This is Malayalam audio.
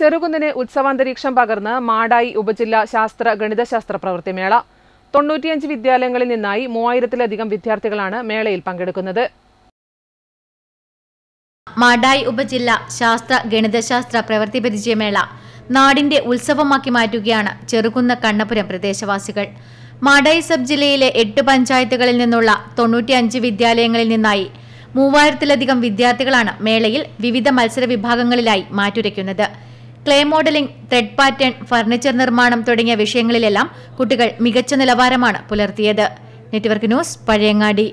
ചെറുകുന്നിന് ഉത്സവാന്തരീക്ഷം പകർന്ന് മാടായി ഉപജില്ല ശാസ്ത്ര ഗണിതശാസ്ത്ര പ്രവൃത്തിമേള തൊണ്ണൂറ്റിയഞ്ച് വിദ്യാലയങ്ങളിൽ നിന്നായി മൂവായിരത്തിലധികം വിദ്യാർത്ഥികളാണ് മേളയിൽ പങ്കെടുക്കുന്നത് മാടായി ഉപജില്ല ശാസ്ത്ര ഗണിതശാസ്ത്ര പ്രവൃത്തി പരിചയമേള നാടിന്റെ ഉത്സവമാക്കി മാറ്റുകയാണ് ചെറുകുന്ന് കണ്ണപുരം പ്രദേശവാസികൾ മാടായി സബ് ജില്ലയിലെ എട്ട് പഞ്ചായത്തുകളിൽ നിന്നുള്ള തൊണ്ണൂറ്റിയഞ്ച് വിദ്യാലയങ്ങളിൽ നിന്നായി മൂവായിരത്തിലധികം വിദ്യാർത്ഥികളാണ് മേളയിൽ വിവിധ മത്സര വിഭാഗങ്ങളിലായി മാറ്റുരയ്ക്കുന്നത് clay modelling thread pattern furniture നിർമ്മാണം തുടങ്ങിയ വിഷയങ്ങളിലെല്ലാം കുട്ടികൾ മികച്ച നിലവാരമാണ് പുലർത്തിയത് നെറ്റ്വർക്ക് ന്യൂസ് പഴയങ്ങാടി